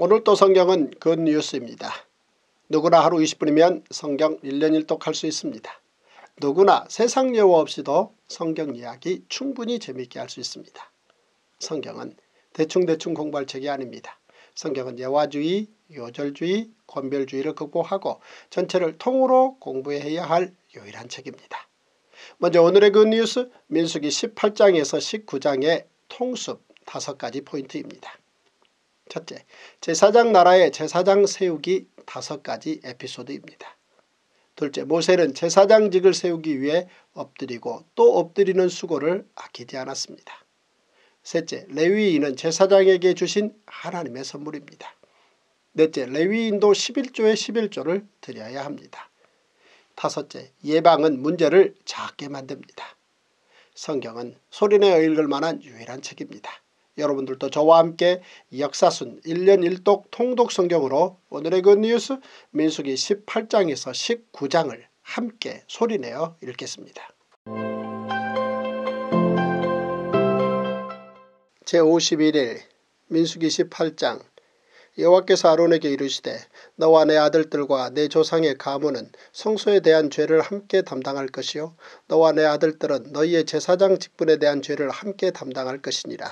오늘도 성경은 g 뉴스입니다. 누구나 하루 20분이면 성경 1년 1독 할 수 있습니다. 누구나 세상 예워 없이도 성경 이야기 충분히 재미있게 할 수 있습니다. 성경은 대충대충 공부할 책이 아닙니다. 성경은 예화주의, 요절주의, 권별주의를 극복하고 전체를 통으로 공부해야 할 유일한 책입니다. 먼저 오늘의 그 뉴스 민수기 18장에서 19장의 통습 5가지 포인트입니다. 첫째, 제사장 나라의 제사장 세우기 다섯 가지 에피소드입니다. 둘째, 모세는 제사장직을 세우기 위해 엎드리고 또 엎드리는 수고를 아끼지 않았습니다. 셋째, 레위인은 제사장에게 주신 하나님의 선물입니다. 넷째, 레위인도 11조의 11조를 드려야 합니다. 다섯째, 예방은 문제를 작게 만듭니다. 성경은 소리내어 읽을 만한 유일한 책입니다. 여러분들도 저와 함께 역사순 1년 1독 통독 성경으로 오늘의 굿뉴스 그 민숙이 18장에서 19장을 함께 소리내어 읽겠습니다. 제51일 민숙이 18장 여호와께서 아론에게 이르시되 너와 내 아들들과 내 조상의 가문은 성소에 대한 죄를 함께 담당할 것이요 너와 내 아들들은 너희의 제사장 직분에 대한 죄를 함께 담당할 것이니라.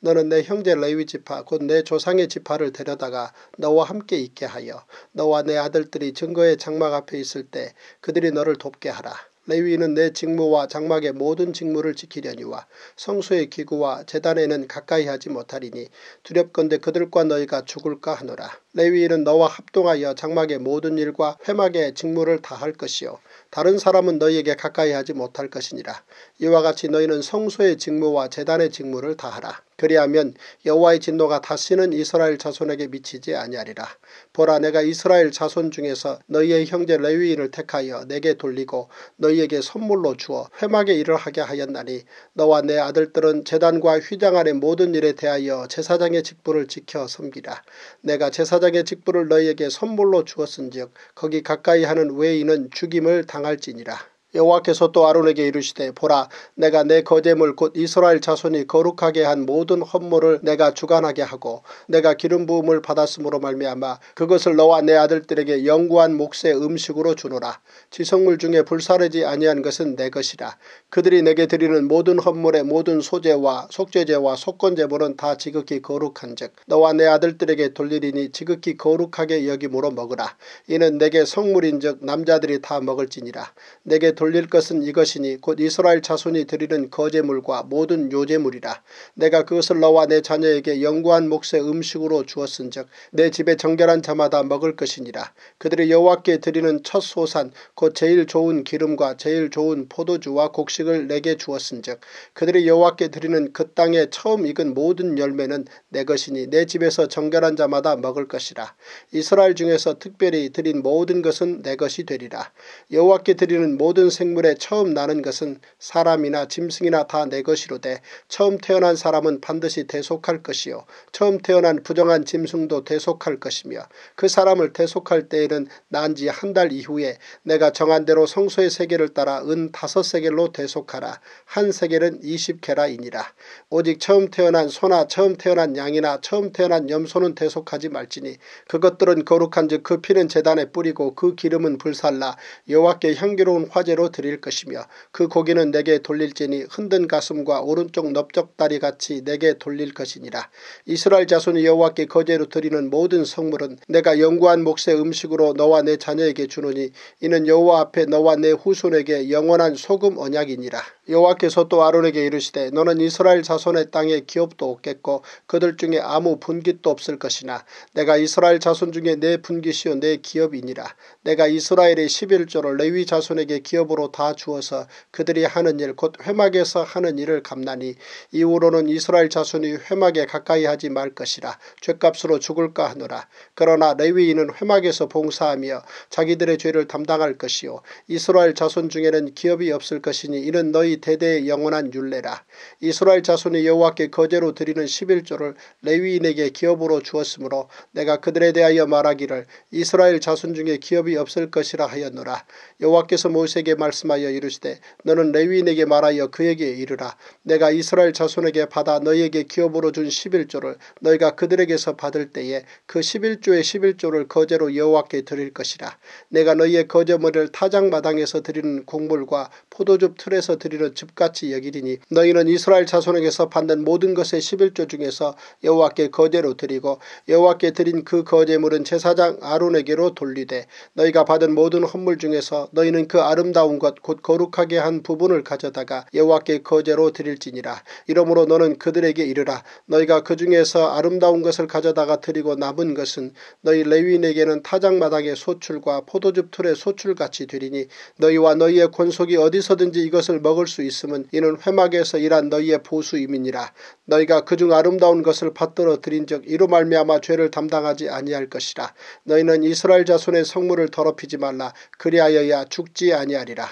너는 내 형제 레위 지파 곧 내 조상의 지파를 데려다가 너와 함께 있게 하여 너와 내 아들들이 증거의 장막 앞에 있을 때 그들이 너를 돕게 하라. 레위는내 직무와 장막의 모든 직무를 지키려니와 성소의 기구와 재단에는 가까이 하지 못하리니 두렵건대 그들과 너희가 죽을까 하노라. 레위는 너와 합동하여 장막의 모든 일과 회막의 직무를 다할 것이요 다른 사람은 너희에게 가까이 하지 못할 것이니라. 이와 같이 너희는 성소의 직무와 재단의 직무를 다하라. 그리하면 여호와의 진노가 다시는 이스라엘 자손에게 미치지 아니하리라. 보라 내가 이스라엘 자손 중에서 너희의 형제 레위인을 택하여 내게 돌리고 너희에게 선물로 주어 회막의 일을 하게 하였나니 너와 내 아들들은 재단과 휘장 안의 모든 일에 대하여 제사장의 직분을 지켜 섬기라. 내가 제사장의 직분을 너희에게 선물로 주었은즉 거기 가까이 하는 외인은 죽임을 당할지니라. 여호와께서 또 아론에게 이르시되 보라 내가 내 거제물 곧 이스라엘 자손이 거룩하게 한 모든 헌물을 내가 주관하게 하고 내가 기름 부음을 받았으므로 말미암아 그것을 너와 내 아들들에게 영구한 몫의 음식으로 주노라 지성물 중에 불사르지 아니한 것은 내 것이라 그들이 내게 드리는 모든 헌물의 모든 소재와 속죄제와 속건제물은 다 지극히 거룩한즉 너와 내 아들들에게 돌리리니 지극히 거룩하게 여김으로 먹으라 이는 내게 성물인즉 남자들이 다 먹을지니라 내게 돌 돌릴 것은 이것이니 곧 이스라엘 자손이 드리는 거제물과 모든 요제물이라. 내가 그것을 너와 내 자녀에게 영구한 몫의 음식으로 주었은 즉내 집에 정결한 자마다 먹을 것이니라. 그들이 여호와께 드리는 첫 소산 곧 제일 좋은 기름과 제일 좋은 포도주와 곡식을 내게 주었은 즉 그들이 여호와께 드리는 그 땅에 처음 익은 모든 열매는 내 것이니 내 집에서 정결한 자마다 먹을 것이라. 이스라엘 중에서 특별히 드린 모든 것은 내 것이 되리라. 여호와께 드리는 모든 모든 생물에 처음 나는 것은 사람이나 짐승이나 다 내 것이로되 처음 태어난 사람은 반드시 대속할 것이요 처음 태어난 부정한 짐승도 대속할 것이며 그 사람을 대속할 때에는 난지 한 달 이후에 내가 정한 대로 성소의 세계를 따라 은 다섯 세겔로 대속하라 한 세겔은 이십 개라이니라 오직 처음 태어난 소나 처음 태어난 양이나 처음 태어난 염소는 대속하지 말지니 그것들은 거룩한즉 그 피는 재단에 뿌리고 그 기름은 불살라 여호와께 향기로운 화제 예배로 드릴 것이며 그 고기는 내게 돌릴지니 흔든 가슴과 오른쪽 넓적다리 같이 내게 돌릴 것이니라. 이스라엘 자손이 여호와께 거제로 드리는 모든 성물은 내가 영구한 몫의 음식으로 너와 내 자녀에게 주노니 이는 여호와 앞에 너와 내 후손에게 영원한 소금 언약이니라. 여호와께서 또 아론에게 이르시되 너는 이스라엘 자손의 땅에 기업도 없겠고 그들 중에 아무 분깃도 없을 것이나 내가 이스라엘 자손 중에 내 분깃이요 내 기업이니라 내가 이스라엘의 11조를 레위 자손에게 기업으로 다 주어서 그들이 하는 일 곧 회막에서 하는 일을 감나니 이후로는 이스라엘 자손이 회막에 가까이 하지 말 것이라 죄값으로 죽을까 하노라 그러나 레위인은 회막에서 봉사하며 자기들의 죄를 담당할 것이요 이스라엘 자손 중에는 기업이 없을 것이니 이는 너희 대대의 영원한 윤례라. 이스라엘 자손이 여호와께 거제로 드리는 11조를 레위인에게 기업으로 주었으므로 내가 그들에 대하여 말하기를 이스라엘 자손 중에 기업이 없을 것이라 하였노라. 여호와께서 모세에게 말씀하여 이르시되 너는 레위인에게 말하여 그에게 이르라. 내가 이스라엘 자손에게 받아 너희에게 기업으로 준 11조를 너희가 그들에게서 받을 때에 그 11조의 11조를 거제로 여호와께 드릴 것이라. 내가 너희의 거제머리를 타작마당에서 드리는 곡물과 포도즙 틀에서 드리는 너희를 그 집같이 여기리니 너희는 이스라엘 자손에게서 받는 모든 것의 11조 중에서 여호와께 거제로 드리고 여호와께 드린 그 거제물은 제사장 아론에게로 돌리되 너희가 받은 모든 헌물 중에서 너희는 그 아름다운 것 곧 거룩하게 한 부분을 가져다가 여호와께 거제로 드릴지니라 이러므로 너는 그들에게 이르라 너희가 그 중에서 아름다운 것을 가져다가 드리고 남은 것은 너희 레위인에게는 타작마당의 소출과 포도즙 틀의 소출같이 되리니 너희와 너희의 권속이 어디서든지 이것을 먹을 수수 있음은 이는 회막에서 일한 너희의 보수임이니라. 너희가 그중 아름다운 것을 받들어 드린적 이로 말미암아 죄를 담당하지 아니할 것이라. 너희는 이스라엘 자손의 성물을 더럽히지 말라. 그리하여야 죽지 아니하리라.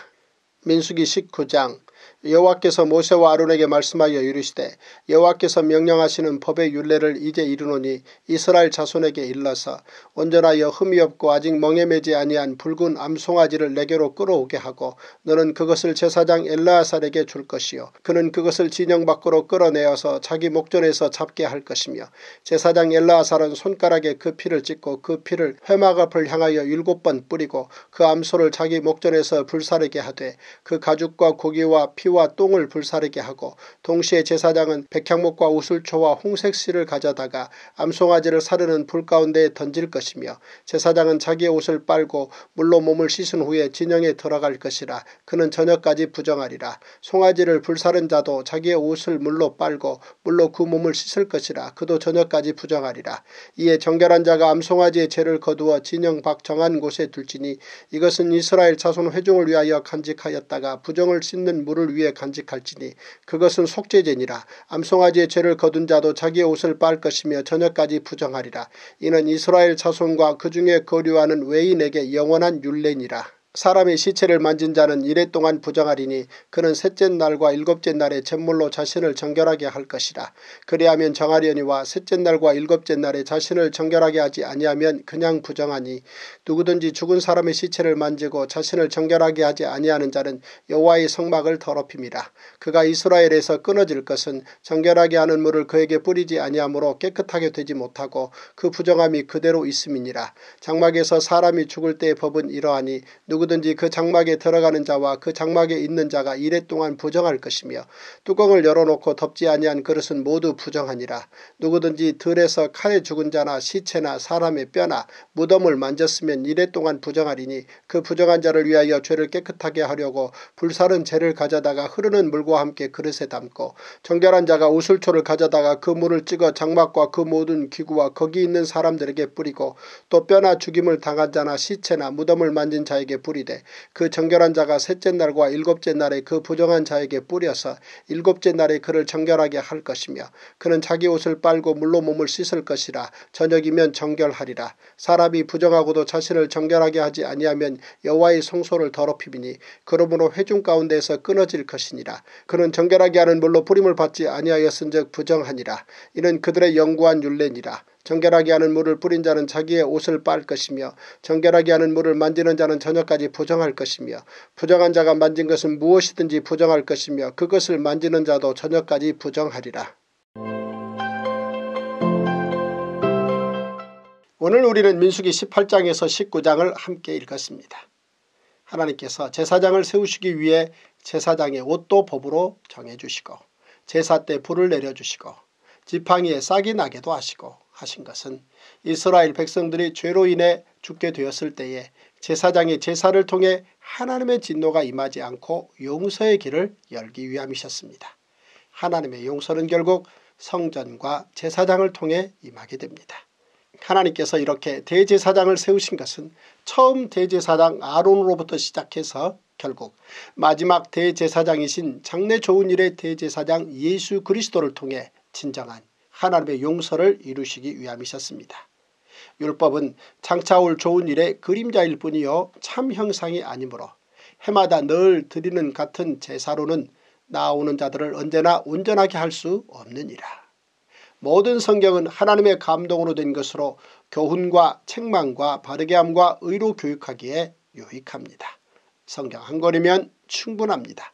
민수기 19장 여호와께서 모세와 아론에게 말씀하여 이르시되 여호와께서 명령하시는 법의 윤례를 이제 이르노니 이스라엘 자손에게 일러서 온전하여 흠이 없고 아직 멍해 매지 아니한 붉은 암송아지를 내게로 끌어오게 하고 너는 그것을 제사장 엘라아살에게 줄 것이요 그는 그것을 진영 밖으로 끌어내어서 자기 목전에서 잡게 할 것이며 제사장 엘라아살은 손가락에 그 피를 찍고 그 피를 회막 앞을 향하여 일곱 번 뿌리고 그 암소를 자기 목전에서 불사르게 하되 그 가죽과 고기와 피와 씨와 똥을 불사르게 하고 동시에 제사장은 백향목과 우술초와 홍색씨를 가져다가 암송아지를 사르는 불 가운데에 던질 것이며 제사장은 자기의 옷을 빨고 물로 몸을 씻은 후에 진영에 들어갈 것이라 그는 저녁까지 부정하리라. 송아지를 불사른 자도 자기의 옷을 물로 빨고 물로 그 몸을 씻을 것이라 그도 저녁까지 부정하리라. 이에 정결한 자가 암송아지의 죄를 거두어 진영 밖 정한 곳에 둘지니 이것은 이스라엘 자손 회중을 위하여 간직하였다가 부정을 씻는 물을 위해 위에 간직할지니 그것은 속죄제니라 암송아지의 죄를 거둔 자도 자기의 옷을 빨 것이며 저녁까지 부정하리라 이는 이스라엘 자손과 그 중에 거류하는 외인에게 영원한 율례니라 사람의 시체를 만진 자는 이래동안 부정하리니 그는 셋째 날과 일곱째 날에 전물로 자신을 정결하게 할 것이라. 그리하면 정하려니와 셋째 날과 일곱째 날에 자신을 정결하게 하지 아니하면 그냥 부정하니 누구든지 죽은 사람의 시체를 만지고 자신을 정결하게 하지 아니하는 자는 여호와의 성막을 더럽힙니다. 그가 이스라엘에서 끊어질 것은 정결하게 하는 물을 그에게 뿌리지 아니하므로 깨끗하게 되지 못하고 그 부정함이 그대로 있음이니라. 장막에서 사람이 죽을 때의 법은 이러하니 누구 누구든지 그 장막에 들어가는 자와 그 장막에 있는 자가 이랫동안 부정할 것이며 뚜껑을 열어놓고 덮지 아니한 그릇은 모두 부정하니라. 누구든지 들에서 칼에 죽은 자나 시체나 사람의 뼈나 무덤을 만졌으면 이랫동안 부정하리니 그 부정한 자를 위하여 죄를 깨끗하게 하려고 불사른 재를 가져다가 흐르는 물과 함께 그릇에 담고 정결한 자가 우슬초를 가져다가 그 물을 찍어 장막과 그 모든 기구와 거기 있는 사람들에게 뿌리고 또 뼈나 죽임을 당한 자나 시체나 무덤을 만진 자에게 뿌리고 뿌리되 그 정결한 자가 셋째 날과 일곱째 날에 그 부정한 자에게 뿌려서 일곱째 날에 그를 정결하게 할 것이며 그는 자기 옷을 빨고 물로 몸을 씻을 것이라 저녁이면 정결하리라 사람이 부정하고도 자신을 정결하게 하지 아니하면 여호와의 성소를 더럽히니 그러므로 회중 가운데에서 끊어질 것이니라 그는 정결하게 하는 물로 뿌림을 받지 아니하였은즉 부정하니라 이는 그들의 영구한 윤례니라 정결하게 하는 물을 뿌린 자는 자기의 옷을 빨 것이며 정결하게 하는 물을 만지는 자는 저녁까지 부정할 것이며 부정한 자가 만진 것은 무엇이든지 부정할 것이며 그것을 만지는 자도 저녁까지 부정하리라. 오늘 우리는 민수기 18장에서 19장을 함께 읽었습니다. 하나님께서 제사장을 세우시기 위해 제사장의 옷도 법으로 정해주시고 제사 때 불을 내려주시고 지팡이에 싹이 나게도 하시고 하신 것은 이스라엘 백성들이 죄로 인해 죽게 되었을 때에 제사장이 제사를 통해 하나님의 진노가 임하지 않고 용서의 길을 열기 위함이셨습니다. 하나님의 용서는 결국 성전과 제사장을 통해 임하게 됩니다. 하나님께서 이렇게 대제사장을 세우신 것은 처음 대제사장 아론으로부터 시작해서 결국 마지막 대제사장이신 장래 좋은 일의 대제사장 예수 그리스도를 통해 진정한 하나님의 용서를 이루시기 위함이셨습니다. 율법은 장차올 좋은 일의 그림자일 뿐이요 참 형상이 아니므로 해마다 늘 드리는 같은 제사로는 나오는 자들을 언제나 온전하게 할 수 없느니라. 모든 성경은 하나님의 감동으로 된 것으로 교훈과 책망과 바르게함과 의로 교육하기에 유익합니다. 성경 한 권이면 충분합니다.